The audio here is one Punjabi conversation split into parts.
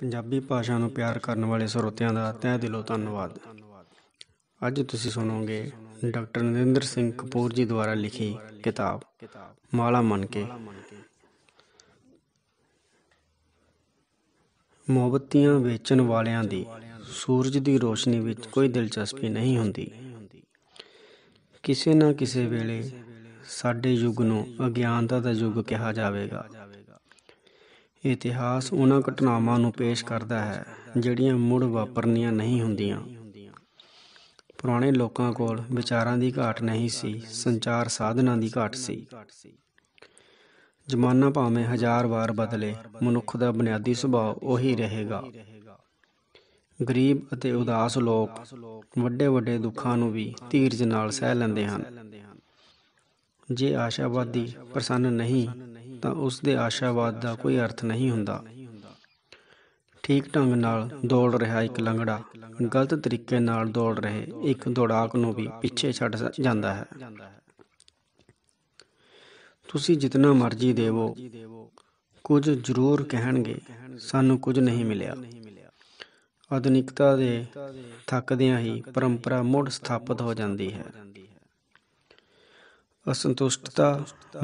ਪੰਜਾਬੀ ਭਾਸ਼ਾ ਨੂੰ ਪਿਆਰ ਕਰਨ ਵਾਲੇ ਸਰੋਤਿਆਂ ਦਾ ਤਹਿ ਦਿਲੋਂ ਧੰਨਵਾਦ ਅੱਜ ਤੁਸੀਂ ਸੁਣੋਗੇ ਡਾਕਟਰ ਨਰਿੰਦਰ ਸਿੰਘ ਕਪੂਰ ਜੀ ਦੁਆਰਾ ਲਿਖੀ ਕਿਤਾਬ ਮਾਲਾ ਮਨ ਕੇ ਮੋਬਤੀਆਂ ਵੇਚਣ ਵਾਲਿਆਂ ਦੀ ਸੂਰਜ ਦੀ ਰੋਸ਼ਨੀ ਵਿੱਚ ਕੋਈ ਦਿਲਚਸਪੀ ਨਹੀਂ ਹੁੰਦੀ ਕਿਸੇ ਨਾ ਕਿਸੇ ਵੇਲੇ ਸਾਡੇ ਯੁੱਗ ਨੂੰ ਅਗਿਆਨਤਾ ਦਾ ਯੁੱਗ ਕਿਹਾ ਜਾਵੇਗਾ ਇਤਿਹਾਸ ਉਹਨਾਂ ਘਟਨਾਵਾਂ ਨੂੰ ਪੇਸ਼ ਕਰਦਾ ਹੈ ਜਿਹੜੀਆਂ ਮੁੜ ਵਾਪਰਨੀਆਂ ਨਹੀਂ ਹੁੰਦੀਆਂ ਪੁਰਾਣੇ ਲੋਕਾਂ ਕੋਲ ਵਿਚਾਰਾਂ ਦੀ ਘਾਟ ਨਹੀਂ ਸੀ ਸੰਚਾਰ ਸਾਧਨਾਂ ਦੀ ਘਾਟ ਸੀ ਜ਼ਮਾਨਾ ਭਾਵੇਂ ਹਜ਼ਾਰ ਵਾਰ ਬਦਲੇ ਮਨੁੱਖ ਦਾ ਬੁਨਿਆਦੀ ਸੁਭਾਅ ਉਹੀ ਰਹੇਗਾ ਗਰੀਬ ਅਤੇ ਉਦਾਸ ਲੋਕ ਵੱਡੇ ਵੱਡੇ ਦੁੱਖਾਂ ਨੂੰ ਵੀ ਧੀਰਜ ਨਾਲ ਸਹਿ ਲੈਂਦੇ ਹਨ ਜੇ ਆਸ਼ਾਵਾਦੀ ਪ੍ਰਸੰਨ ਨਹੀਂ ਤਾਂ ਉਸ ਦੇ ਆਸ਼ਾਵਾਦ ਦਾ ਕੋਈ ਅਰਥ ਨਹੀਂ ਹੁੰਦਾ ਠੀਕ ਢੰਗ ਨਾਲ ਦੌੜ ਰਿਹਾ ਇੱਕ ਲੰਗੜਾ ਗਲਤ ਤਰੀਕੇ ਨਾਲ ਦੌੜ ਰਹੇ ਇੱਕ ਦੌੜਾਕ ਨੂੰ ਵੀ ਪਿੱਛੇ ਛੱਡ ਜਾਂਦਾ ਹੈ ਤੁਸੀਂ ਜਿੰਨਾ ਮਰਜ਼ੀ ਦੇਵੋ ਕੁਝ ਜ਼ਰੂਰ ਕਹਿਣਗੇ ਸਾਨੂੰ ਕੁਝ ਨਹੀਂ ਮਿਲਿਆ ਆਧੁਨਿਕਤਾ ਦੇ ਥੱਕਦਿਆਂ ਹੀ ਪਰੰਪਰਾ ਮੁੜ ਸਥਾਪਿਤ ਹੋ ਜਾਂਦੀ ਹੈ ਅਸੰਤੁਸ਼ਟਤਾ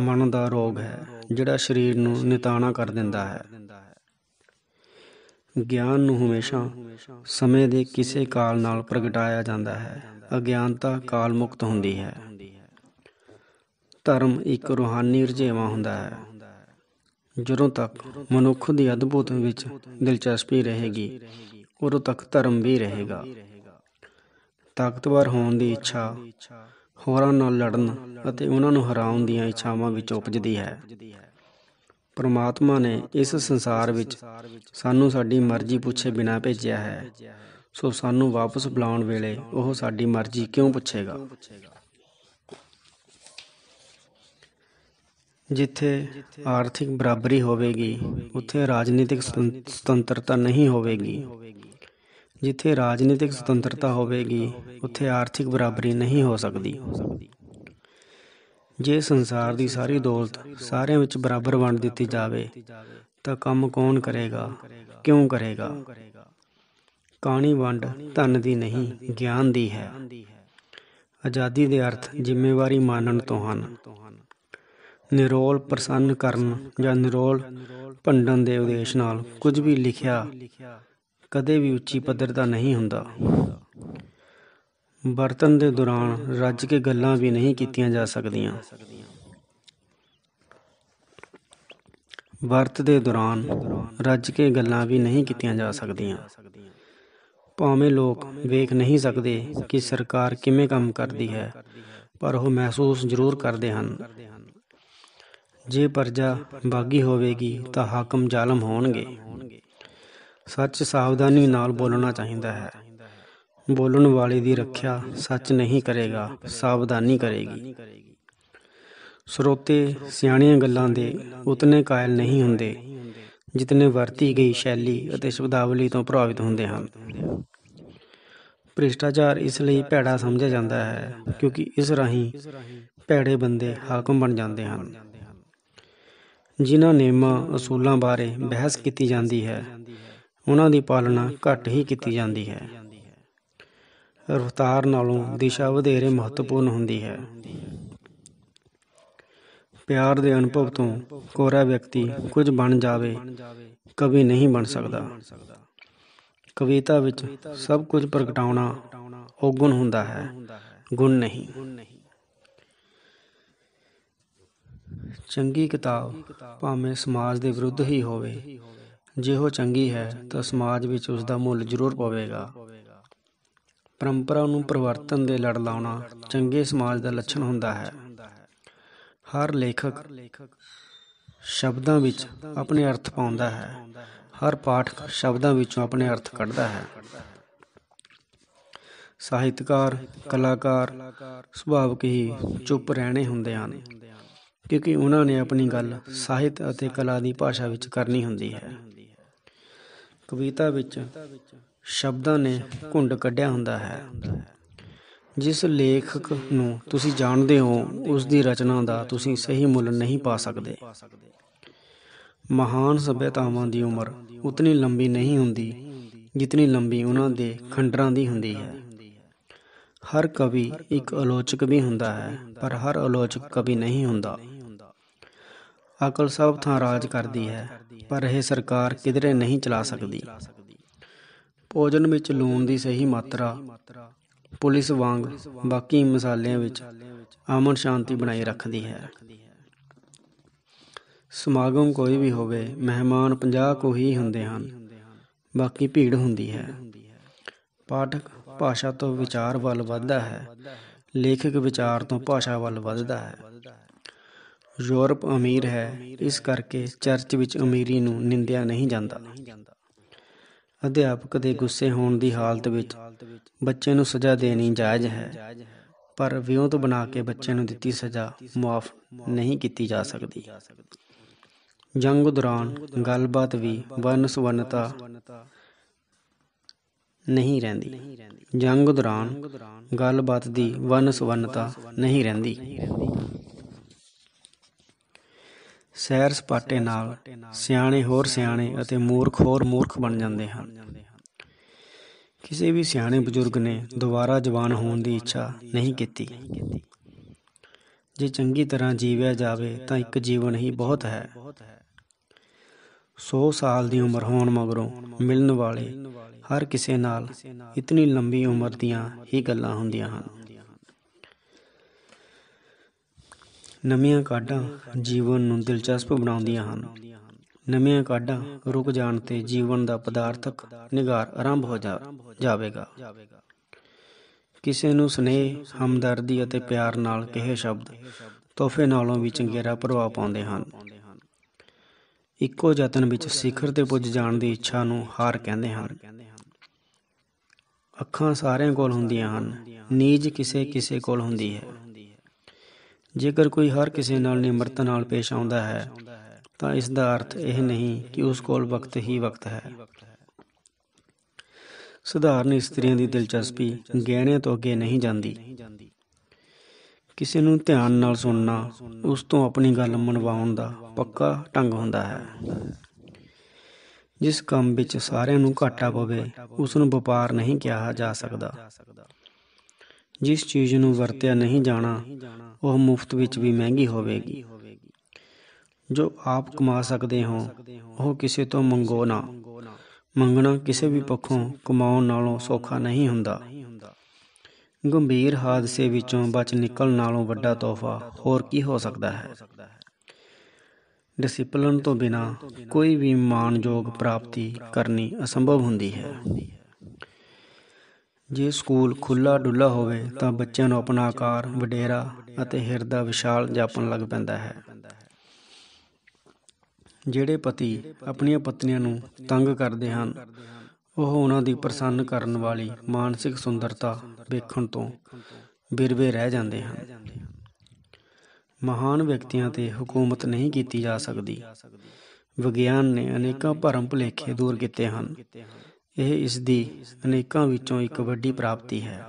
ਮਨ ਦਾ ਰੋਗ ਹੈ ਜਿਹੜਾ ਸਰੀਰ ਨੂੰ ਨਿਤਾਣਾ ਕਰ ਦਿੰਦਾ ਹੈ ਗਿਆਨ ਨੂੰ ਹਮੇਸ਼ਾ ਸਮੇਂ ਦੇ ਕਿਸੇ ਕਾਲ ਨਾਲ ਪ੍ਰਗਟਾਇਆ ਜਾਂਦਾ ਹੈ ਅਗਿਆਨਤਾ ਕਾਲ ਮੁਕਤ ਹੁੰਦੀ ਹੈ ਧਰਮ ਇੱਕ ਰੋਹਾਨੀ ਰਜੇਵਾ ਹੁੰਦਾ ਹੈ ਜਦੋਂ ਤੱਕ ਮਨੁੱਖ ਦੀ ਅਦਭੁਤ ਵਿੱਚ ਦਿਲਚਸਪੀ ਰਹੇਗੀ ਉਦੋਂ ਤੱਕ ਧਰਮ ਵੀ ਰਹੇਗਾ ਤਾਕਤਵਰ ਹੋਣ ਦੀ ਇੱਛਾ ਹੋਰਾਂ ਨਾਲ ਲੜਨ ਅਤੇ ਉਹਨਾਂ ਨੂੰ ਹਰਾਉਣ ਦੀਆਂ ਇੱਛਾਵਾਂ ਵਿੱਚ ਉਪਜਦੀ ਹੈ ਪਰਮਾਤਮਾ ਨੇ ਇਸ ਸੰਸਾਰ ਵਿੱਚ ਸਾਨੂੰ ਸਾਡੀ ਮਰਜ਼ੀ ਪੁੱਛੇ ਬਿਨਾਂ ਭੇਜਿਆ ਹੈ ਸੋ ਸਾਨੂੰ ਵਾਪਸ ਬੁਲਾਉਣ ਵੇਲੇ ਉਹ ਸਾਡੀ ਮਰਜ਼ੀ ਕਿਉਂ ਪੁੱਛੇਗਾ ਜਿੱਥੇ ਆਰਥਿਕ ਬਰਾਬਰੀ ਹੋਵੇਗੀ ਉੱਥੇ ਰਾਜਨੀਤਿਕ ਸੁਤੰਤਰਤਾ ਨਹੀਂ ਹੋਵੇਗੀ ਜਿੱਥੇ ਰਾਜਨੀਤਿਕ ਸੁਤੰਤਰਤਾ ਹੋਵੇਗੀ ਉੱਥੇ ਆਰਥਿਕ ਬਰਾਬਰੀ ਨਹੀਂ ਹੋ ਸਕਦੀ ਜੇ ਸੰਸਾਰ ਦੀ ਸਾਰੀ ਦੌਲਤ ਸਾਰਿਆਂ ਵਿੱਚ ਬਰਾਬਰ ਵੰਡ ਦਿੱਤੀ ਜਾਵੇ ਤਾਂ ਕੰਮ ਕੌਣ ਕਰੇਗਾ ਕਿਉਂ ਕਰੇਗਾ ਕਾਣੀ ਵੰਡ ਧਨ ਦੀ ਨਹੀਂ ਗਿਆਨ ਦੀ ਹੈ ਆਜ਼ਾਦੀ ਦੇ ਅਰਥ ਜ਼ਿੰਮੇਵਾਰੀ ਮੰਨਣ ਤੋਂ ਹਨ ਨਿਰੋਲ ਪ੍ਰਸੰਨ ਕਰਨ ਜਾਂ ਨਿਰੋਲ ਭੰਡਨ ਦੇ ਉਦੇਸ਼ ਨਾਲ ਕੁਝ ਵੀ ਲਿਖਿਆ ਕਦੇ ਵੀ ਉੱਚੀ ਪੱਧਰ ਦਾ ਨਹੀਂ ਹੁੰਦਾ ਬਰਤਨ ਦੇ ਦੌਰਾਨ ਰੱਜ ਕੇ ਗੱਲਾਂ ਵੀ ਨਹੀਂ ਕੀਤੀਆਂ ਜਾ ਸਕਦੀਆਂ ਵਰਤ ਦੇ ਦੌਰਾਨ ਰੱਜ ਕੇ ਗੱਲਾਂ ਵੀ ਨਹੀਂ ਕੀਤੀਆਂ ਜਾ ਸਕਦੀਆਂ ਭਾਵੇਂ ਲੋਕ ਵੇਖ ਨਹੀਂ ਸਕਦੇ ਕਿ ਸਰਕਾਰ ਕਿਵੇਂ ਕੰਮ ਕਰਦੀ ਹੈ ਪਰ ਉਹ ਮਹਿਸੂਸ ਜ਼ਰੂਰ ਕਰਦੇ ਹਨ ਜੇ ਪਰਜਾ ਬਾਗੀ ਹੋਵੇਗੀ ਤਾਂ ਹਾਕਮ ਜ਼ਾਲਮ ਹੋਣਗੇ ਸੱਚ ਸਾਵਧਾਨੀ ਨਾਲ ਬੋਲਣਾ ਚਾਹੀਦਾ ਹੈ ਬੋਲਣ ਵਾਲੇ ਦੀ ਰੱਖਿਆ ਸੱਚ ਨਹੀਂ ਕਰੇਗਾ ਸਾਵਧਾਨੀ ਕਰੇਗੀ ਸਰੋਤੇ ਸਿਆਣੀਆਂ ਗੱਲਾਂ ਦੇ ਉਤਨੇ ਕਾਇਲ ਨਹੀਂ ਹੁੰਦੇ ਜਿਤਨੇ ਵਰਤੀ ਗਈ ਸ਼ੈਲੀ ਅਤੇ ਸ਼ਬਦਾਵਲੀ ਤੋਂ ਪ੍ਰਭਾਵਿਤ ਹੁੰਦੇ ਹਨ ਭ੍ਰਿਸ਼ਟਾਚਾਰ ਇਸ ਲਈ ਭੈੜਾ ਸਮਝਿਆ ਜਾਂਦਾ ਹੈ ਕਿਉਂਕਿ ਇਸ ਰਾਹੀਂ ਭੈੜੇ ਬੰਦੇ ਹਾਕਮ ਬਣ ਜਾਂਦੇ ਹਨ ਜਿਨ੍ਹਾਂ ਨਿਯਮਾਂ ਅਸੂਲਾਂ ਬਾਰੇ ਬਹਿਸ ਕੀਤੀ ਜਾਂਦੀ ਹੈ ਉਹਨਾਂ ਦੀ ਪਾਲਣਾ ਘੱਟ ਹੀ ਕੀਤੀ ਜਾਂਦੀ ਹੈ ਰਫਤਾਰ ਨਾਲੋਂ ਦਿਸ਼ਾ ਵਧੇਰੇ ਮਹੱਤਵਪੂਰਨ ਹੁੰਦੀ ਹੈ ਪਿਆਰ ਦੇ ਅਨੁਭਵ ਤੋਂ ਕੋਰਾ ਵਿਅਕਤੀ ਕੁਝ ਬਣ ਜਾਵੇ ਕਵੀ ਨਹੀਂ ਬਣ ਸਕਦਾ ਕਵਿਤਾ ਵਿੱਚ ਸਭ ਕੁਝ ਪ੍ਰਗਟਾਉਣਾ ਔਗਣ ਹੁੰਦਾ ਹੈ ਗੁਣ ਨਹੀਂ ਚੰਗੀ ਕਿਤਾਬ ਭਾਵੇਂ ਸਮਾਜ ਦੇ ਵਿਰੁੱਧ ਹੀ ਹੋਵੇ ਜੇ ਉਹ ਚੰਗੀ ਹੈ ਤਾਂ ਸਮਾਜ ਵਿੱਚ ਉਸ ਦਾ ਮੁੱਲ ਜ਼ਰੂਰ ਪਵੇਗਾ ਪਰੰਪਰਾ ਨੂੰ ਪਰਿਵਰਤਨ ਦੇ ਲੜ ਲਾਉਣਾ ਚੰਗੇ ਸਮਾਜ ਦਾ ਲੱਛਣ ਹੁੰਦਾ ਹੈ ਹਰ ਲੇਖਕ ਸ਼ਬਦਾਂ ਵਿੱਚ ਆਪਣੇ ਅਰਥ ਪਾਉਂਦਾ ਹੈ ਹਰ ਪਾਠਕ ਸ਼ਬਦਾਂ ਵਿੱਚੋਂ ਆਪਣੇ ਅਰਥ ਕੱਢਦਾ ਹੈ ਸਾਹਿਤਕਾਰ ਕਲਾਕਾਰ ਸੁਭਾਵਕ ਹੀ ਚੁੱਪ ਰਹਿਣੇ ਹੁੰਦੇ ਹਨ ਕਿਉਂਕਿ ਉਹਨਾਂ ਨੇ ਆਪਣੀ ਗੱਲ ਸਾਹਿਤ ਅਤੇ ਕਲਾ ਦੀ ਭਾਸ਼ਾ ਵਿੱਚ ਕਰਨੀ ਹੁੰਦੀ ਹੈ ਕਵਿਤਾ ਵਿੱਚ ਸ਼ਬਦਾਂ ਨੇ ਘੁੰਡ ਕੱਢਿਆ ਹੁੰਦਾ ਹੈ ਜਿਸ ਲੇਖਕ ਨੂੰ ਤੁਸੀਂ ਜਾਣਦੇ ਹੋ ਉਸ ਦੀ ਰਚਨਾ ਦਾ ਤੁਸੀਂ ਸਹੀ ਮੁੱਲ ਨਹੀਂ ਪਾ ਸਕਦੇ ਮਹਾਨ ਸਭਿਅਤਾਵਾਂ ਦੀ ਉਮਰ ਉਤਨੀ ਲੰਬੀ ਨਹੀਂ ਹੁੰਦੀ ਜਿਤਨੀ ਲੰਬੀ ਉਹਨਾਂ ਦੇ ਖੰਡਰਾਂ ਦੀ ਹੁੰਦੀ ਹੈ ਹਰ ਕਵੀ ਇੱਕ ਆਲੋਚਕ ਵੀ ਹੁੰਦਾ ਹੈ ਪਰ ਹਰ ਆਲੋਚਕ ਕਵੀ ਨਹੀਂ ਹੁੰਦਾ ਅਕਲ ਸਭ ਥਾਂ ਰਾਜ ਕਰਦੀ ਹੈ ਪਰ ਇਹ ਸਰਕਾਰ ਕਿਧਰੇ ਨਹੀਂ ਚਲਾ ਸਕਦੀ ਭੋਜਨ ਵਿੱਚ ਲੂਣ ਦੀ ਸਹੀ ਮਾਤਰਾ ਪੁਲਿਸ ਵਾਂਗ ਬਾਕੀ ਮਸਾਲਿਆਂ ਵਿੱਚ ਆਮਨ ਸ਼ਾਂਤੀ ਬਣਾਈ ਰੱਖਦੀ ਹੈ ਸਮਾਗਮ ਕੋਈ ਵੀ ਹੋਵੇ ਮਹਿਮਾਨ 50 ਕੋ ਹੀ ਹੁੰਦੇ ਹਨ ਬਾਕੀ ਭੀੜ ਹੁੰਦੀ ਹੈ ਪਾਠਕ ਭਾਸ਼ਾ ਤੋਂ ਵਿਚਾਰ ਵੱਲ ਵੱਧਦਾ ਹੈ ਲੇਖਕ ਵਿਚਾਰ ਤੋਂ ਭਾਸ਼ਾ ਵੱਲ ਵੱਧਦਾ ਹੈ ਯੂਰਪ ਅਮੀਰ ਹੈ ਇਸ ਕਰਕੇ ਚਰਚ ਵਿੱਚ ਅਮੀਰੀ ਨੂੰ ਨਿੰਦਿਆ ਨਹੀਂ ਜਾਂਦਾ ਅਧਿਆਪਕ ਦੇ ਗੁੱਸੇ ਹੋਣ ਦੀ ਹਾਲਤ ਵਿੱਚ ਬੱਚੇ ਨੂੰ ਸਜ਼ਾ ਦੇਣੀ ਜਾਇਜ਼ ਹੈ ਪਰ ਵਿਉਂਤ ਬਣਾ ਕੇ ਬੱਚੇ ਨੂੰ ਦਿੱਤੀ ਸਜ਼ਾ ਮਾਫ ਨਹੀਂ ਕੀਤੀ ਜਾ ਸਕਦੀ ਜੰਗ ਦੌਰਾਨ ਗੱਲਬਾਤ ਵੀ ਵਨਸਵਨਤਾ ਸਵਨਤਾ ਨਹੀਂ ਰਹਿੰਦੀ ਜੰਗ ਦੌਰਾਨ ਗੱਲਬਾਤ ਦੀ ਵਨਸਵਨਤਾ ਸਵਨਤਾ ਨਹੀਂ ਰਹਿੰਦੀ ਸੈਰ ਸਪਾਟੇ ਨਾਲ ਸਿਆਣੇ ਹੋਰ ਸਿਆਣੇ ਅਤੇ ਮੂਰਖ ਹੋਰ ਮੂਰਖ ਬਣ ਜਾਂਦੇ ਹਨ ਕਿਸੇ ਵੀ ਸਿਆਣੇ ਬਜ਼ੁਰਗ ਨੇ ਦੁਬਾਰਾ ਜਵਾਨ ਹੋਣ ਦੀ ਇੱਛਾ ਨਹੀਂ ਕੀਤੀ ਜੇ ਚੰਗੀ ਤਰ੍ਹਾਂ ਜੀਵਿਆ ਜਾਵੇ ਤਾਂ ਇੱਕ ਜੀਵਨ ਹੀ ਬਹੁਤ ਹੈ 100 ਸਾਲ ਦੀ ਉਮਰ ਹੋਣ ਮਗਰੋਂ ਮਿਲਣ ਵਾਲੇ ਹਰ ਕਿਸੇ ਨਾਲ ਇਤਨੀ ਲੰਬੀ ਉਮਰ ਦੀਆਂ ਹੀ ਗੱਲਾਂ ਹੁੰਦੀਆਂ ਹਨ ਨਵੀਆਂ ਕਾਢਾਂ ਜੀਵਨ ਨੂੰ ਦਿਲਚਸਪ ਬਣਾਉਂਦੀਆਂ ਹਨ ਨਵੀਆਂ ਕਾਢਾਂ ਰੁਕ ਜਾਣ ਤੇ ਜੀਵਨ ਦਾ ਪਦਾਰਥਕ ਨਿਗਾਰ ਆਰੰਭ ਹੋ ਜਾਵੇਗਾ ਕਿਸੇ ਨੂੰ ਸਨੇਹ ਹਮਦਰਦੀ ਅਤੇ ਪਿਆਰ ਨਾਲ ਕਹੇ ਸ਼ਬਦ ਤੋਹਫੇ ਨਾਲੋਂ ਵੀ ਚੰਗੇਰਾ ਪ੍ਰਭਾਵ ਪਾਉਂਦੇ ਹਨ ਇੱਕੋ ਯਤਨ ਵਿੱਚ ਸਿਖਰ ਤੇ ਪੁੱਜ ਜਾਣ ਦੀ ਇੱਛਾ ਨੂੰ ਹਾਰ ਕਹਿੰਦੇ ਹਨ ਅੱਖਾਂ ਸਾਰਿਆਂ ਕੋਲ ਹੁੰਦੀਆਂ ਹਨ ਨੀਜ ਕਿਸੇ ਕਿਸੇ ਕੋਲ ਹੁੰਦੀ ਹੈ ਜੇਕਰ ਕੋਈ ਹਰ ਕਿਸੇ ਨਾਲ ਨਿਮਰਤ ਨਾਲ ਪੇਸ਼ ਆਉਂਦਾ ਹੈ ਤਾਂ ਇਸ ਦਾ ਅਰਥ ਇਹ ਨਹੀਂ ਕਿ ਉਸ ਕੋਲ ਵਕਤ ਹੀ ਵਕਤ ਹੈ ਸਧਾਰਨ ਇਸਤਰੀਆਂ ਦੀ ਦਿਲਚਸਪੀ ਗਹਿਣਿਆਂ ਤੋਂ ਅੱਗੇ ਨਹੀਂ ਜਾਂਦੀ ਕਿਸੇ ਨੂੰ ਧਿਆਨ ਨਾਲ ਸੁਣਨਾ ਉਸ ਤੋਂ ਆਪਣੀ ਗੱਲ ਮਨਵਾਉਣ ਦਾ ਪੱਕਾ ਢੰਗ ਹੁੰਦਾ ਹੈ ਜਿਸ ਕੰਮ ਵਿੱਚ ਸਾਰਿਆਂ ਨੂੰ ਘਾਟਾ ਪਵੇ ਉਸ ਨੂੰ ਵਪਾਰ ਨਹੀਂ ਕਿਹਾ ਜਾ ਸਕਦਾ ਜਿਸ ਚੀਜ਼ ਨੂੰ ਵਰਤਿਆ ਨਹੀਂ ਜਾਣਾ ਉਹ ਮੁਫਤ ਵਿੱਚ ਵੀ ਮਹਿੰਗੀ ਹੋਵੇਗੀ ਜੋ ਆਪ ਕਮਾ ਸਕਦੇ ਹੋ ਉਹ ਕਿਸੇ ਤੋਂ ਮੰਗੋ ਨਾ ਮੰਗਣਾ ਕਿਸੇ ਵੀ ਪੱਖੋਂ ਕਮਾਉਣ ਨਾਲੋਂ ਸੌਖਾ ਨਹੀਂ ਹੁੰਦਾ ਗੰਭੀਰ ਹਾਦਸੇ ਵਿੱਚੋਂ ਬਚ ਨਿਕਲਣ ਨਾਲੋਂ ਵੱਡਾ ਤੋਹਫਾ ਹੋਰ ਕੀ ਹੋ ਸਕਦਾ ਹੈ ਡਿਸਪਲਨ ਤੋਂ ਬਿਨਾ ਕੋਈ ਵੀ ਮਾਨਯੋਗ ਪ੍ਰਾਪਤੀ ਕਰਨੀ ਅਸੰਭਵ ਹੁੰਦੀ ਹੈ ਜੇ ਸਕੂਲ ਖੁੱਲਾ ਡੁੱਲਾ ਹੋਵੇ ਤਾਂ ਬੱਚਿਆਂ ਨੂੰ ਆਪਣਾ ਆਕਾਰ ਵਡੇਰਾ ਅਤੇ ਹਿਰਦਾ ਵਿਸ਼ਾਲ ਜਾਪਣ ਲੱਗ ਪੈਂਦਾ ਹੈ ਜਿਹੜੇ ਪਤੀ ਆਪਣੀਆਂ ਪਤਨੀਆਂ ਨੂੰ ਤੰਗ ਕਰਦੇ ਹਨ ਉਹ ਉਹਨਾਂ ਦੀ ਪ੍ਰਸੰਨ ਕਰਨ ਵਾਲੀ ਮਾਨਸਿਕ ਸੁੰਦਰਤਾ ਵੇਖਣ ਤੋਂ ਬਿਰਵੇ ਰਹਿ ਜਾਂਦੇ ਹਨ ਮਹਾਨ ਵਿਅਕਤੀਆਂ ਤੇ ਹਕੂਮਤ ਨਹੀਂ ਕੀਤੀ ਜਾ ਸਕਦੀ ਵਿਗਿਆਨ ਨੇ ਅਨੇਕਾਂ ਭਰਮ ਭੁਲੇਖੇ ਦੂਰ ਕੀਤੇ ਹਨ ਇਹ ਇਸ ਦੀ ਅਨੇਕਾਂ ਵਿੱਚੋਂ ਇੱਕ ਵੱਡੀ ਪ੍ਰਾਪਤੀ ਹੈ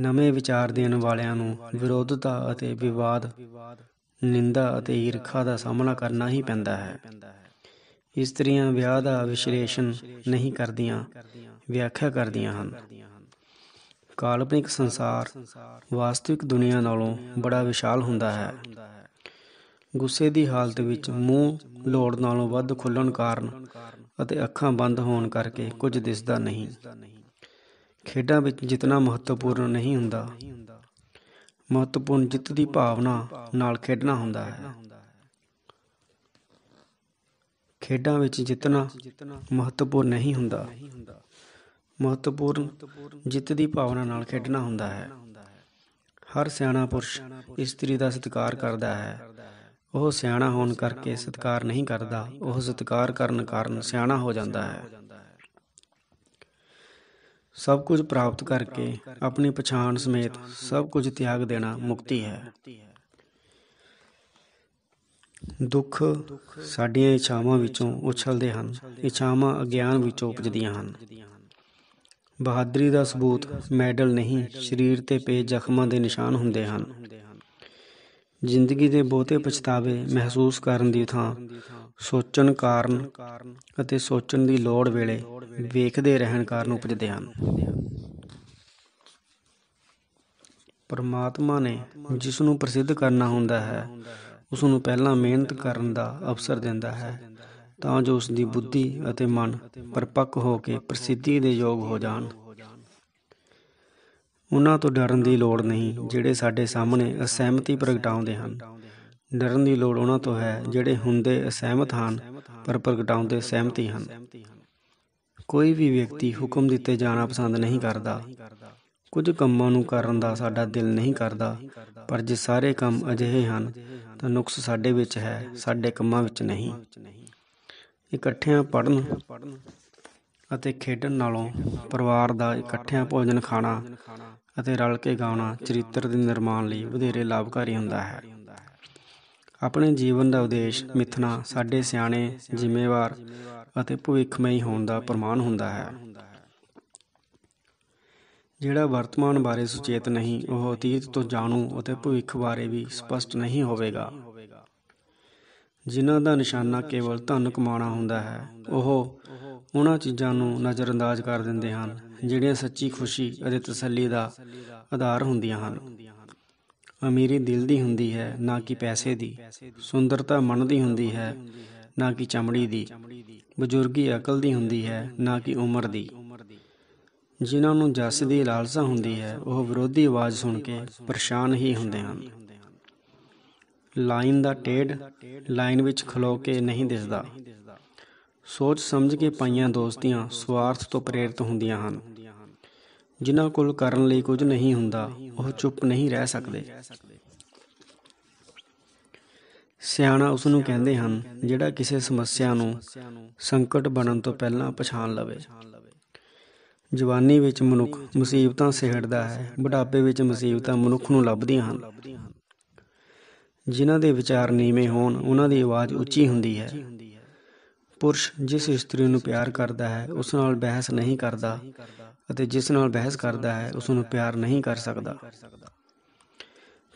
ਨਵੇਂ ਵਿਚਾਰ ਦੇਣ ਵਾਲਿਆਂ ਨੂੰ ਵਿਰੋਧਤਾ ਅਤੇ ਵਿਵਾਦ ਨਿੰਦਾ ਅਤੇ ਈਰਖਾ ਦਾ ਸਾਹਮਣਾ ਕਰਨਾ ਹੀ ਪੈਂਦਾ ਹੈ ਇਸਤਰੀਆਂ ਵਿਆਹ ਦਾ ਵਿਸ਼ਲੇਸ਼ਣ ਨਹੀਂ ਕਰਦੀਆਂ ਵਿਆਖਿਆ ਕਰਦੀਆਂ ਹਨ ਕਾਲਪਨਿਕ ਸੰਸਾਰ ਵਾਸਤਵਿਕ ਦੁਨੀਆ ਨਾਲੋਂ ਬੜਾ ਵਿਸ਼ਾਲ ਹੁੰਦਾ ਹੈ ਗੁੱਸੇ ਦੀ ਹਾਲਤ ਵਿੱਚ ਮੂੰਹ ਲੋੜ ਨਾਲੋਂ ਵੱਧ ਖੁੱਲਣ ਕਾਰਨ ਅਤੇ ਅੱਖਾਂ ਬੰਦ ਹੋਣ ਕਰਕੇ ਕੁਝ ਦਿਸਦਾ ਨਹੀਂ ਖੇਡਾਂ ਵਿੱਚ ਜਿੰਨਾ ਮਹੱਤਵਪੂਰਨ ਨਹੀਂ ਹੁੰਦਾ ਮਹੱਤਵਪੂਰਨ ਜਿੱਤ ਦੀ ਭਾਵਨਾ ਨਾਲ ਖੇਡਣਾ ਹੁੰਦਾ ਹੈ ਖੇਡਾਂ ਵਿੱਚ ਜਿੰਨਾ ਮਹੱਤਵਪੂਰਨ ਨਹੀਂ ਹੁੰਦਾ ਮਹੱਤਵਪੂਰਨ ਜਿੱਤ ਦੀ ਭਾਵਨਾ ਨਾਲ ਖੇਡਣਾ ਹੁੰਦਾ ਹੈ ਹਰ ਸਿਆਣਾ ਪੁਰਸ਼ ਇਸਤਰੀ ਦਾ ਸਤਿਕਾਰ ਕਰਦਾ ਹੈ ਉਹ ਸਿਆਣਾ ਹੋਣ ਕਰਕੇ ਸਤਕਾਰ ਨਹੀਂ ਕਰਦਾ ਉਹ ਸਤਕਾਰ ਕਰਨ ਕਾਰਨ ਸਿਆਣਾ ਹੋ ਜਾਂਦਾ ਹੈ ਸਭ ਕੁਝ ਪ੍ਰਾਪਤ ਕਰਕੇ ਆਪਣੀ ਪਛਾਣ ਸਮੇਤ ਸਭ ਕੁਝ ਤਿਆਗ ਦੇਣਾ ਮੁਕਤੀ ਹੈ ਦੁੱਖ ਸਾਡੀਆਂ ਇਛਾਵਾਂ ਵਿੱਚੋਂ ਉਛਲਦੇ ਹਨ ਇਛਾਵਾਂ ਅਗਿਆਨ ਵਿੱਚੋਂ ਉਪਜਦੀਆਂ ਹਨ ਬਹਾਦਰੀ ਦਾ ਸਬੂਤ ਮੈਡਲ ਨਹੀਂ ਸਰੀਰ ਤੇ ਪਏ ਜ਼ਖਮਾਂ ਦੇ ਨਿਸ਼ਾਨ ਹੁੰਦੇ ਹਨ ਜ਼ਿੰਦਗੀ ਦੇ ਬਹੁਤੇ ਪਛਤਾਵੇ ਮਹਿਸੂਸ ਕਰਨ ਦੀ ਥਾਂ ਸੋਚਣ ਕਾਰਨ ਅਤੇ ਸੋਚਣ ਦੀ ਲੋੜ ਵੇਲੇ ਵੇਖਦੇ ਰਹਿਣ ਕਾਰਨ ਉਪਜਦੇ ਹਨ ਪਰਮਾਤਮਾ ਨੇ ਜਿਸ ਨੂੰ ਪ੍ਰਸਿੱਧ ਕਰਨਾ ਹੁੰਦਾ ਹੈ ਉਸ ਨੂੰ ਪਹਿਲਾਂ ਮਿਹਨਤ ਕਰਨ ਦਾ ਅਵਸਰ ਦਿੰਦਾ ਹੈ ਤਾਂ ਜੋ ਉਸ ਦੀ ਬੁੱਧੀ ਅਤੇ ਮਨ ਪਰਪੱਕ ਹੋ ਕੇ ਪ੍ਰਸਿੱਧੀ ਦੇ ਯੋਗ ਹੋ ਜਾਣ ਉਹਨਾਂ ਤੋਂ ਡਰਨ ਦੀ ਲੋੜ ਨਹੀਂ ਜਿਹੜੇ ਸਾਡੇ ਸਾਹਮਣੇ ਅਸਹਿਮਤੀ ਪ੍ਰਗਟਾਉਂਦੇ ਹਨ ਡਰਨ ਦੀ ਲੋੜ ਉਹਨਾਂ ਤੋਂ ਹੈ ਜਿਹੜੇ ਹੁੰਦੇ ਅਸਹਿਮਤ ਹਨ ਪਰ ਪ੍ਰਗਟਾਉਂਦੇ ਸਹਿਮਤੀ ਹਨ ਕੋਈ ਵੀ ਵਿਅਕਤੀ ਹੁਕਮ ਦਿੱਤੇ ਜਾਣਾ ਪਸੰਦ ਨਹੀਂ ਕਰਦਾ ਕੁਝ ਕੰਮਾਂ ਨੂੰ ਕਰਨ ਦਾ ਸਾਡਾ ਦਿਲ ਨਹੀਂ ਕਰਦਾ ਪਰ ਜੇ ਸਾਰੇ ਕੰਮ ਅਜਿਹੇ ਹਨ ਤਾਂ ਨੁਕਸ ਸਾਡੇ ਵਿੱਚ ਹੈ ਸਾਡੇ ਕੰਮਾਂ ਵਿੱਚ ਨਹੀਂ ਇਕੱਠਿਆਂ ਪੜਨ ਅਤੇ ਖੇਡਣ ਨਾਲੋਂ ਪਰਿਵਾਰ ਦਾ ਇਕੱਠਿਆਂ ਭੋਜਨ ਖਾਣਾ ਅਤੇ ਰਲ ਕੇ ਗਾਉਣਾ ਚਰਿੱਤਰ ਦੇ ਨਿਰਮਾਣ ਲਈ ਵਧੇਰੇ ਲਾਭਕਾਰੀ ਹੁੰਦਾ ਹੈ ਆਪਣੇ ਜੀਵਨ ਦਾ ਉਦੇਸ਼ ਮਿੱਥਣਾ ਸਾਡੇ ਸਿਆਣੇ ਜ਼ਿੰਮੇਵਾਰ ਅਤੇ ਭਵਿੱਖਮਈ ਹੋਣ ਦਾ ਪ੍ਰਮਾਣ ਹੁੰਦਾ ਹੈ ਜਿਹੜਾ ਵਰਤਮਾਨ ਬਾਰੇ ਸੁਚੇਤ ਨਹੀਂ ਉਹ ਅਤੀਤ ਤੋਂ ਜਾਣੂ ਅਤੇ ਭਵਿੱਖ ਬਾਰੇ ਵੀ ਸਪਸ਼ਟ ਨਹੀਂ ਹੋਵੇਗਾ ਜਿਨ੍ਹਾਂ ਦਾ ਨਿਸ਼ਾਨਾ ਕੇਵਲ ਧਨ ਕਮਾਉਣਾ ਹੁੰਦਾ ਹੈ ਉਹ ਉਹਨਾਂ ਚੀਜ਼ਾਂ ਨੂੰ ਨਜ਼ਰਅੰਦਾਜ਼ ਕਰ ਦਿੰਦੇ ਹਨ ਜਿਹੜੀਆਂ ਸੱਚੀ ਖੁਸ਼ੀ ਅਤੇ ਤਸੱਲੀ ਦਾ ਆਧਾਰ ਹੁੰਦੀਆਂ ਹਨ ਅਮੀਰੀ ਦਿਲ ਦੀ ਹੁੰਦੀ ਹੈ ਨਾ ਕਿ ਪੈਸੇ ਦੀ ਸੁੰਦਰਤਾ ਮਨ ਦੀ ਹੁੰਦੀ ਹੈ ਨਾ ਕਿ ਚਮੜੀ ਦੀ ਬਜ਼ੁਰਗੀ ਅਕਲ ਦੀ ਹੁੰਦੀ ਹੈ ਨਾ ਕਿ ਉਮਰ ਦੀ ਜਿਨ੍ਹਾਂ ਨੂੰ ਜਸ ਦੀ ਲਾਲਸਾ ਹੁੰਦੀ ਹੈ ਉਹ ਵਿਰੋਧੀ ਆਵਾਜ਼ ਸੁਣ ਕੇ ਪਰੇਸ਼ਾਨ ਹੀ ਹੁੰਦੇ ਹਨ ਲਾਈਨ ਦਾ ਟੇਡ ਲਾਈਨ ਵਿੱਚ ਖਲੋ ਕੇ ਨਹੀਂ ਦਿਸਦਾ ਸੋਚ ਸਮਝ ਕੇ ਪਾਈਆਂ ਦੋਸਤੀਆਂ ਸਵਾਰਥ ਤੋਂ ਪ੍ਰੇਰਿਤ ਹੁੰਦੀਆਂ ਹਨ ਜਿਨ੍ਹਾਂ ਕੋਲ ਕਰਨ ਲਈ ਕੁਝ ਨਹੀਂ ਹੁੰਦਾ ਉਹ ਚੁੱਪ ਨਹੀਂ ਰਹਿ ਸਕਦੇ ਸਿਆਣਾ ਉਸ ਨੂੰ ਕਹਿੰਦੇ ਹਨ ਜਿਹੜਾ ਕਿਸੇ ਸਮੱਸਿਆ ਨੂੰ ਸੰਕਟ ਬਣਨ ਤੋਂ ਪਹਿਲਾਂ ਪਛਾਣ ਲਵੇ ਜਵਾਨੀ ਵਿੱਚ ਮਨੁੱਖ ਮੁਸੀਬਤਾਂ ਸਿਹੜਦਾ ਹੈ ਬੁਢਾਪੇ ਵਿੱਚ ਮੁਸੀਬਤਾਂ ਮਨੁੱਖ ਨੂੰ ਲੱਭਦੀਆਂ ਹਨ ਜਿਨ੍ਹਾਂ ਦੇ ਵਿਚਾਰ ਨੀਵੇਂ ਹੋਣ ਉਹਨਾਂ ਦੀ ਆਵਾਜ਼ ਉੱਚੀ ਹੁੰਦੀ ਹੈ ਪੁਰਸ਼ ਜਿਸ ਇਸਤਰੀ ਨੂੰ ਪਿਆਰ ਕਰਦਾ ਹੈ ਉਸ ਨਾਲ ਬਹਿਸ ਨਹੀਂ ਕਰਦਾ ਅਤੇ ਜਿਸ ਨਾਲ ਬਹਿਸ ਕਰਦਾ ਹੈ ਉਸ ਨੂੰ ਪਿਆਰ ਨਹੀਂ ਕਰ ਸਕਦਾ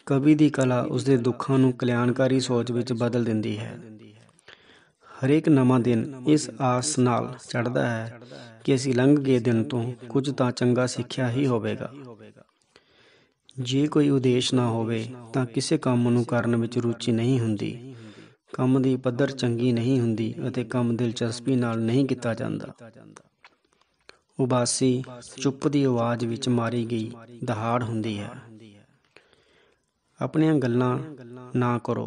ਕਵੀ ਦੀ ਕਲਾ ਉਸ ਦੇ ਦੁੱਖਾਂ ਨੂੰ ਕਲਿਆਣਕਾਰੀ ਸੋਚ ਵਿੱਚ ਬਦਲ ਦਿੰਦੀ ਹੈ ਹਰੇਕ ਨਵਾਂ ਦਿਨ ਇਸ ਆਸ ਨਾਲ ਚੜਦਾ ਹੈ ਕਿ ਅਸੀਂ ਲੰਘ ਗਏ ਦਿਨ ਤੋਂ ਕੁਝ ਤਾਂ ਚੰਗਾ ਸਿੱਖਿਆ ਹੀ ਹੋਵੇਗਾ ਜੇ ਕੋਈ ਉਦੇਸ਼ ਨਾ ਹੋਵੇ ਤਾਂ ਕਿਸੇ ਕੰਮ ਨੂੰ ਕਰਨ ਵਿੱਚ ਰੁਚੀ ਨਹੀਂ ਹੁੰਦੀ ਕੰਮ ਦੀ ਪੱਧਰ ਚੰਗੀ ਨਹੀਂ ਹੁੰਦੀ ਅਤੇ ਕੰਮ ਦਿਲਚਸਪੀ ਨਾਲ ਨਹੀਂ ਕੀਤਾ ਜਾਂਦਾ ਉਬਾਸੀ ਚੁੱਪ ਦੀ ਆਵਾਜ਼ ਵਿੱਚ ਮਾਰੀ ਗਈ ਦਹਾੜ ਹੁੰਦੀ ਹੈ ਆਪਣੀਆਂ ਗੱਲਾਂ ਨਾ ਕਰੋ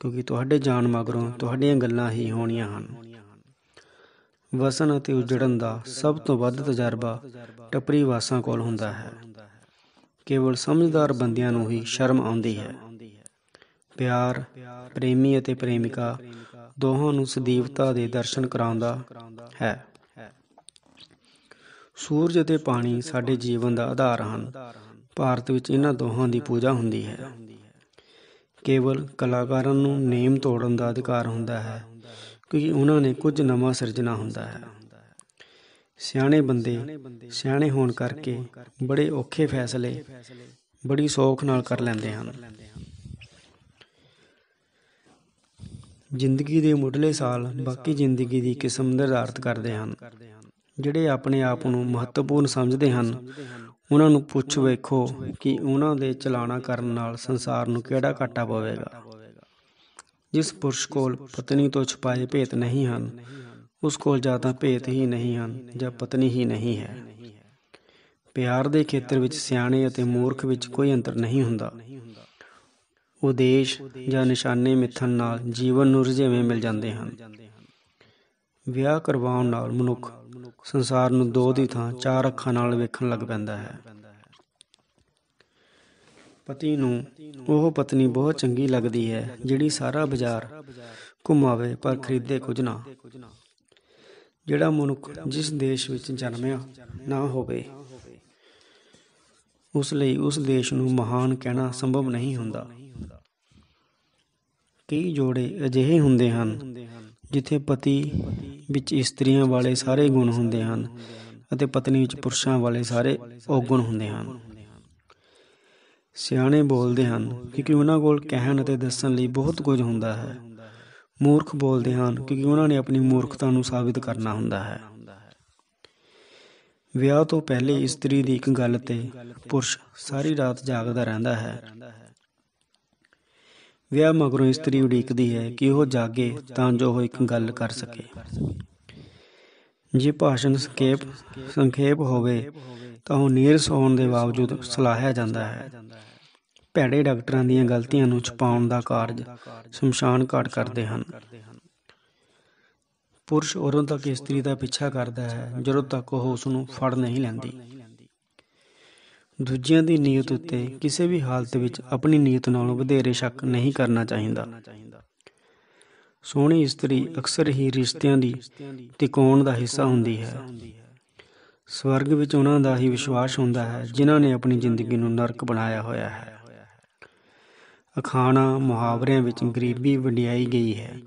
ਕਿਉਂਕਿ ਤੁਹਾਡੇ ਜਾਣ ਮਗਰੋਂ ਤੁਹਾਡੀਆਂ ਗੱਲਾਂ ਹੀ ਹੋਣੀਆਂ ਹਨ ਵਸਨ ਅਤੇ ਉਜੜਨ ਦਾ ਸਭ ਤੋਂ ਵੱਧ ਤਜਰਬਾ ਟਪਰੀ ਵਾਸਾਂ ਕੋਲ ਹੁੰਦਾ ਹੈ ਕੇਵਲ ਸਮਝਦਾਰ ਬੰਦਿਆਂ ਨੂੰ ਹੀ ਸ਼ਰਮ ਆਉਂਦੀ ਹੈ ਪਿਆਰ ਪ੍ਰੇਮੀ ਅਤੇ ਪ੍ਰੇਮਿਕਾ ਦੋਹਾਂ ਨੂੰ ਸਦੀਵਤਾ ਦੇ ਦਰਸ਼ਨ ਕਰਾਉਂਦਾ ਹੈ ਸੂਰਜ ਅਤੇ ਪਾਣੀ ਸਾਡੇ ਜੀਵਨ ਦਾ ਆਧਾਰ ਹਨ ਭਾਰਤ ਵਿੱਚ ਇਹਨਾਂ ਦੋਹਾਂ ਦੀ ਪੂਜਾ ਹੁੰਦੀ ਹੈ ਕੇਵਲ ਕਲਾਕਾਰਾਂ ਨੂੰ ਨੇਮ ਤੋੜਨ ਦਾ ਅਧਿਕਾਰ ਹੁੰਦਾ ਹੈ ਕਿਉਂਕਿ ਉਹਨਾਂ ਨੇ ਕੁਝ ਨਵਾਂ ਸਿਰਜਣਾ ਹੁੰਦਾ ਹੈ ਸਿਆਣੇ ਬੰਦੇ ਸਿਆਣੇ ਹੋਣ ਕਰਕੇ ਬੜੇ ਔਖੇ ਫੈਸਲੇ ਬੜੀ ਸੌਖ ਨਾਲ ਕਰ ਲੈਂਦੇ ਹਨ ਜ਼ਿੰਦਗੀ ਦੇ ਮੁੱਢਲੇ ਸਾਲ ਬਾਕੀ ਜ਼ਿੰਦਗੀ ਦੀ ਕਿਸਮ ਨਿਰਧਾਰਤ ਕਰਦੇ ਹਨ ਜਿਹੜੇ ਆਪਣੇ ਆਪ ਨੂੰ ਮਹੱਤਵਪੂਰਨ ਸਮਝਦੇ ਹਨ ਉਹਨਾਂ ਨੂੰ ਪੁੱਛ ਵੇਖੋ ਕਿ ਉਹਨਾਂ ਦੇ ਚਲਾਣਾ ਕਰਨ ਨਾਲ ਸੰਸਾਰ ਨੂੰ ਕਿਹੜਾ ਘਾਟਾ ਪਵੇਗਾ ਜਿਸ ਪੁਰਸ਼ ਕੋਲ ਪਤਨੀ ਤੋਂ ਛੁਪਾਏ ਭੇਤ ਨਹੀਂ ਹਨ ਉਸ ਕੋਲ ਜਾਂ ਤਾਂ ਭੇਤ ਹੀ ਨਹੀਂ ਹਨ ਜਾਂ ਪਤਨੀ ਹੀ ਨਹੀਂ ਹੈ ਪਿਆਰ ਦੇ ਖੇਤਰ ਵਿੱਚ ਸਿਆਣੇ ਅਤੇ ਮੂਰਖ ਵਿੱਚ ਕੋਈ ਅੰਤਰ ਨਹੀਂ ਹੁੰਦਾ ਉਦੇਸ਼ ਜਾਂ ਨਿਸ਼ਾਨੇ ਮਿੱਥਣ ਨਾਲ ਜੀਵਨ ਨੂੰ ਰਜੇਵੇਂ ਮਿਲ ਜਾਂਦੇ ਹਨ ਵਿਆਹ ਕਰਵਾਉਣ ਨਾਲ ਮਨੁੱਖ ਸੰਸਾਰ ਨੂੰ ਦੋ ਦੀ ਥਾਂ ਚਾਰ ਅੱਖਾਂ ਨਾਲ ਵੇਖਣ ਲੱਗ ਪੈਂਦਾ ਹੈ ਪਤੀ ਨੂੰ ਉਹ ਪਤਨੀ ਬਹੁਤ ਚੰਗੀ ਲੱਗਦੀ ਹੈ ਜਿਹੜੀ ਸਾਰਾ ਬਾਜ਼ਾਰ ਘੁਮਾਵੇ ਪਰ ਖਰੀਦੇ ਕੁਝ ਨਾ ਜਿਹੜਾ ਮਨੁੱਖ ਜਿਸ ਦੇਸ਼ ਵਿੱਚ ਜਨਮਿਆ ਨਾ ਹੋਵੇ ਉਸ ਲਈ ਉਸ ਦੇਸ਼ ਨੂੰ ਮਹਾਨ ਕਹਿਣਾ ਸੰਭਵ ਨਹੀਂ ਹੁੰਦਾ ਕਈ ਜੋੜੇ ਅਜਿਹੇ ਹੁੰਦੇ ਹਨ ਜਿੱਥੇ ਪਤੀ ਵਿੱਚ ਇਸਤਰੀਆਂ ਵਾਲੇ ਸਾਰੇ ਗੁਣ ਹੁੰਦੇ ਹਨ ਅਤੇ ਪਤਨੀ ਵਿੱਚ ਪੁਰਸ਼ਾਂ ਵਾਲੇ ਸਾਰੇ ਔਗੁਣ ਹੁੰਦੇ ਹਨ ਸਿਆਣੇ ਬੋਲਦੇ ਹਨ ਕਿਉਂਕਿ ਉਹਨਾਂ ਕੋਲ ਕਹਿਣ ਅਤੇ ਦੱਸਣ ਲਈ ਬਹੁਤ ਕੁਝ ਹੁੰਦਾ ਹੈ ਮੂਰਖ ਬੋਲਦੇ ਹਨ ਕਿਉਂਕਿ ਉਹਨਾਂ ਨੇ ਆਪਣੀ ਮੂਰਖਤਾ ਨੂੰ ਸਾਬਿਤ ਕਰਨਾ ਹੁੰਦਾ ਹੈ ਵਿਆਹ ਤੋਂ ਪਹਿਲੇ ਇਸਤਰੀ ਦੀ ਇੱਕ ਗੱਲ ਤੇ ਪੁਰਸ਼ ਸਾਰੀ ਰਾਤ ਜਾਗਦਾ ਰਹਿੰਦਾ ਹੈ ਵਿਆਹ ਮਗਰੋਂ ਇਸਤਰੀ ਉਡੀਕਦੀ ਹੈ ਕਿ ਉਹ ਜਾਗੇ ਤਾਂ ਜੋ ਉਹ ਇੱਕ ਗੱਲ ਕਰ ਸਕੇ ਜੇ ਭਾਸ਼ਣ ਸੰਖੇਪ ਸੰਖੇਪ ਹੋਵੇ ਤਾਂ ਉਹ ਨੀਰਸ ਹੋਣ ਦੇ ਬਾਵਜੂਦ ਸਲਾਹਿਆ ਜਾਂਦਾ ਹੈ ਭੈੜੇ ਡਾਕਟਰਾਂ ਦੀਆਂ ਗਲਤੀਆਂ ਨੂੰ ਛੁਪਾਉਣ ਦਾ ਕਾਰਜ ਸ਼ਮਸ਼ਾਨ ਘਾਟ ਕਰਦੇ ਹਨ ਪੁਰਸ਼ ਉਦੋਂ ਤੱਕ ਇਸਤਰੀ ਦਾ ਪਿੱਛਾ ਕਰਦਾ ਹੈ ਜਦੋਂ ਤੱਕ ਉਹ ਉਸ ਨੂੰ ਫੜ ਨਹੀਂ ਲੈਂਦੀ ਦੂਜਿਆਂ ਦੀ ਨੀਅਤ ਉੱਤੇ ਕਿਸੇ ਵੀ ਹਾਲਤ ਵਿੱਚ ਆਪਣੀ ਨੀਅਤ ਨਾਲੋਂ ਵਧੇਰੇ ਸ਼ੱਕ ਨਹੀਂ ਕਰਨਾ ਚਾਹੀਦਾ ਸੋਹਣੀ ਇਸਤਰੀ ਅਕਸਰ ਹੀ ਰਿਸ਼ਤਿਆਂ ਦੀ ਤਿਕੋਣ ਦਾ ਹਿੱਸਾ ਹੁੰਦੀ ਹੈ ਸਵਰਗ ਵਿੱਚ ਉਹਨਾਂ ਦਾ ਹੀ ਵਿਸ਼ਵਾਸ ਹੁੰਦਾ ਹੈ ਜਿਨ੍ਹਾਂ ਨੇ ਆਪਣੀ ਜ਼ਿੰਦਗੀ ਨੂੰ ਨਰਕ ਬਣਾਇਆ ਹੋਇਆ ਹੈ ਅਖਾਣਾ ਮੁਹਾਵਰਿਆਂ ਵਿੱਚ ਗਰੀਬੀ ਵਡਿਆਈ ਗਈ ਹੈ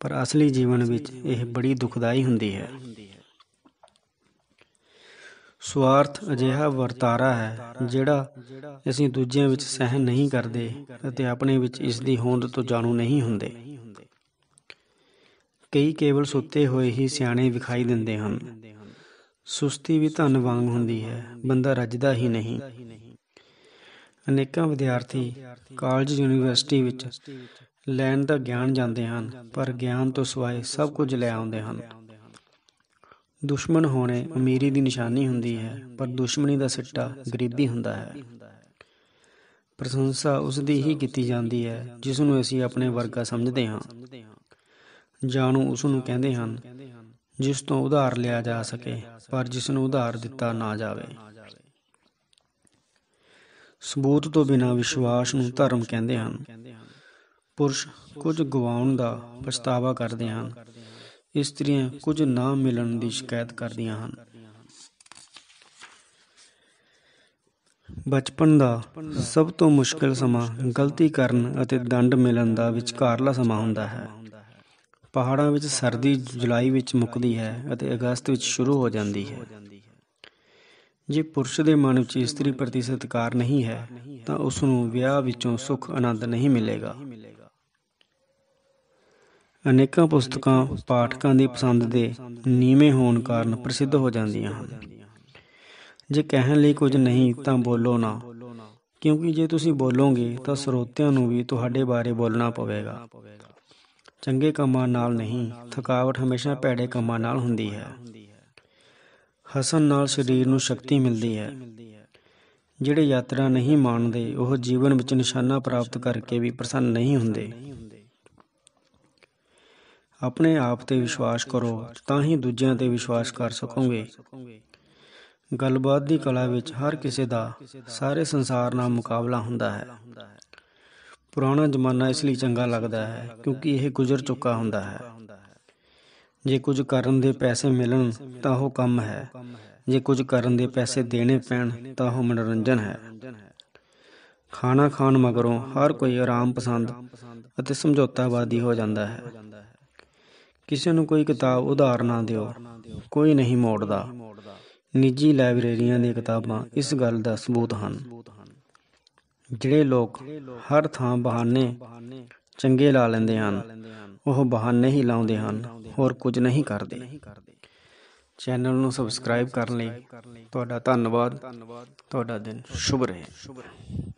ਪਰ ਅਸਲੀ ਜੀਵਨ ਵਿੱਚ ਇਹ ਬੜੀ ਦੁਖਦਾਈ ਹੁੰਦੀ ਹੈ ਸਵਾਰਥ ਅਜਿਹਾ ਵਰਤਾਰਾ ਹੈ ਜਿਹੜਾ ਅਸੀਂ ਦੂਜਿਆਂ ਵਿੱਚ ਸਹਿਣ ਨਹੀਂ ਕਰਦੇ ਅਤੇ ਆਪਣੇ ਵਿੱਚ ਇਸ ਦੀ ਹੋਂਦ ਤੋਂ ਜਾਣੂ ਨਹੀਂ ਹੁੰਦੇ ਕਈ ਕੇਵਲ ਸੁੱਤੇ ਹੋਏ ਹੀ ਸਿਆਣੇ ਵਿਖਾਈ ਦਿੰਦੇ ਹਨ ਸੁਸਤੀ ਵੀ ਧਨ ਵਾਂਗ ਹੁੰਦੀ ਹੈ ਬੰਦਾ ਰੱਜਦਾ ਹੀ ਨਹੀਂ ਅਨੇਕਾਂ ਵਿਦਿਆਰਥੀ ਕਾਲਜ ਯੂਨੀਵਰਸਿਟੀ ਵਿੱਚ ਲੈਣ ਦਾ ਗਿਆਨ ਜਾਂਦੇ ਹਨ ਪਰ ਗਿਆਨ ਤੋਂ ਸਿਵਾਏ ਸਭ ਕੁਝ ਲੈ ਆਉਂਦੇ ਹਨ ਦੁਸ਼ਮਣ ਹੋਣੇ ਅਮੀਰੀ ਦੀ ਨਿਸ਼ਾਨੀ ਹੁੰਦੀ ਹੈ ਪਰ ਦੁਸ਼ਮਣੀ ਦਾ ਸਿੱਟਾ ਗਰੀਬੀ ਹੁੰਦਾ ਹੈ ਪ੍ਰਸ਼ੰਸਾ ਉਸ ਦੀ ਹੀ ਕੀਤੀ ਜਾਂਦੀ ਹੈ ਜਿਸ ਨੂੰ ਅਸੀਂ ਆਪਣੇ ਵਰਗਾ ਸਮਝਦੇ ਹਾਂ ਜਾਣੂ ਉਸ ਨੂੰ ਕਹਿੰਦੇ ਹਨ ਜਿਸ ਤੋਂ ਉਧਾਰ ਲਿਆ ਜਾ ਸਕੇ ਪਰ ਜਿਸ ਨੂੰ ਉਧਾਰ ਦਿੱਤਾ ਨਾ ਜਾਵੇ ਸਬੂਤ ਤੋਂ ਬਿਨਾ ਵਿਸ਼ਵਾਸ ਨੂੰ ਧਰਮ ਕਹਿੰਦੇ ਹਨ ਪੁਰਸ਼ ਕੁਝ ਗਵਾਉਣ ਦਾ ਪਛਤਾਵਾ ਕਰਦੇ ਹਨ ਇਸਤਰੀਆਂ ਕੁਝ ਨਾ ਮਿਲਣ ਦੀ ਸ਼ਿਕਾਇਤ ਕਰਦੀਆਂ ਹਨ ਬਚਪਨ ਦਾ ਸਭ ਤੋਂ ਮੁਸ਼ਕਲ ਸਮਾਂ ਗਲਤੀ ਕਰਨ ਅਤੇ ਦੰਡ ਮਿਲਣ ਦਾ ਵਿਚਕਾਰਲਾ ਸਮਾਂ ਹੁੰਦਾ ਹੈ ਪਹਾੜਾਂ ਵਿੱਚ ਸਰਦੀ ਜੁਲਾਈ ਵਿੱਚ ਮੁੱਕਦੀ ਹੈ ਅਤੇ ਅਗਸਤ ਵਿੱਚ ਸ਼ੁਰੂ ਹੋ ਜਾਂਦੀ ਹੈ ਜੇ ਪੁਰਸ਼ ਦੇ ਮਨ ਵਿੱਚ ਇਸਤਰੀ ਪ੍ਰਤੀ ਸਤਿਕਾਰ ਨਹੀਂ ਹੈ ਤਾਂ ਉਸ ਨੂੰ ਵਿਆਹ ਵਿੱਚੋਂ ਸੁਖ ਆਨੰਦ ਨਹੀਂ ਮਿਲੇਗਾ ਅਨੇਕਾਂ ਪੁਸਤਕਾਂ ਪਾਠਕਾਂ ਦੀ ਪਸੰਦ ਦੇ ਨੀਵੇਂ ਹੋਣ ਕਾਰਨ ਪ੍ਰਸਿੱਧ ਹੋ ਜਾਂਦੀਆਂ ਹਨ ਜੇ ਕਹਿਣ ਲਈ ਕੁਝ ਨਹੀਂ ਤਾਂ ਬੋਲੋ ਨਾ ਕਿਉਂਕਿ ਜੇ ਤੁਸੀਂ ਬੋਲੋਗੇ ਤਾਂ ਸਰੋਤਿਆਂ ਨੂੰ ਵੀ ਤੁਹਾਡੇ ਬਾਰੇ ਬੋਲਣਾ ਪਵੇਗਾ ਚੰਗੇ ਕੰਮਾਂ ਨਾਲ ਨਹੀਂ ਥਕਾਵਟ ਹਮੇਸ਼ਾ ਭੈੜੇ ਕੰਮਾਂ ਨਾਲ ਹੁੰਦੀ ਹੈ ਹਸਨ ਨਾਲ ਸਰੀਰ ਨੂੰ ਸ਼ਕਤੀ ਮਿਲਦੀ ਹੈ ਜਿਹੜੇ ਯਾਤਰਾ ਨਹੀਂ ਮੰਨਦੇ ਉਹ ਜੀਵਨ ਵਿੱਚ ਨਿਸ਼ਾਨਾ ਪ੍ਰਾਪਤ ਕਰਕੇ ਵੀ ਪ੍ਰਸੰਨ ਨਹੀਂ ਹੁੰਦੇ ਆਪਣੇ ਆਪ ਤੇ ਵਿਸ਼ਵਾਸ ਕਰੋ ਤਾਂ ਹੀ ਦੂਜਿਆਂ ਤੇ ਵਿਸ਼ਵਾਸ ਕਰ ਸਕੋਗੇ ਗੱਲਬਾਤ ਦੀ ਕਲਾ ਵਿੱਚ ਹਰ ਕਿਸੇ ਦਾ ਸਾਰੇ ਸੰਸਾਰ ਨਾਲ ਮੁਕਾਬਲਾ ਹੁੰਦਾ ਹੈ ਪੁਰਾਣਾ ਜ਼ਮਾਨਾ ਇਸ ਲਈ ਚੰਗਾ ਲੱਗਦਾ ਹੈ ਕਿਉਂਕਿ ਇਹ ਗੁਜ਼ਰ ਚੁੱਕਾ ਹੁੰਦਾ ਹੈ ਜੇ ਕੁਝ ਕਰਨ ਦੇ ਪੈਸੇ ਮਿਲਣ ਤਾਂ ਉਹ ਕੰਮ ਹੈ ਜੇ ਕੁਝ ਕਰਨ ਦੇ ਪੈਸੇ ਦੇਣੇ ਪੈਣ ਤਾਂ ਉਹ ਮਨੋਰੰਜਨ ਹੈ ਖਾਣਾ ਖਾਣ ਮਗਰੋਂ ਹਰ ਕੋਈ ਆਰਾਮ ਪਸੰਦ ਅਤੇ ਸਮਝੌਤਾਵਾਦੀ ਹੋ ਜਾਂਦਾ ਹੈ ਕਿਸੇ ਨੂੰ ਕੋਈ ਕਿਤਾਬ ਉਧਾਰ ਨਾ ਦਿਓ ਕੋਈ ਨਹੀਂ ਮੋੜਦਾ ਨਿੱਜੀ ਲਾਇਬ੍ਰੇਰੀਆਂ ਦੀਆਂ ਕਿਤਾਬਾਂ ਇਸ ਗੱਲ ਦਾ ਸਬੂਤ ਹਨ ਜਿਹੜੇ ਲੋਕ ਹਰ ਥਾਂ ਬਹਾਨੇ ਚੰਗੇ ਲਾ ਲੈਂਦੇ ਹਨ ਉਹ ਬਹਾਨੇ ਹੀ ਲਾਉਂਦੇ ਹਨ ਹੋਰ ਕੁਝ ਨਹੀਂ ਕਰਦੇ ਚੈਨਲ ਨੂੰ ਸਬਸਕ੍ਰਾਈਬ ਕਰਨ ਲਈ ਤੁਹਾਡਾ ਧੰਨਵਾਦ ਤੁਹਾਡਾ ਦਿਨ ਸ਼ੁਭ ਰਹੇ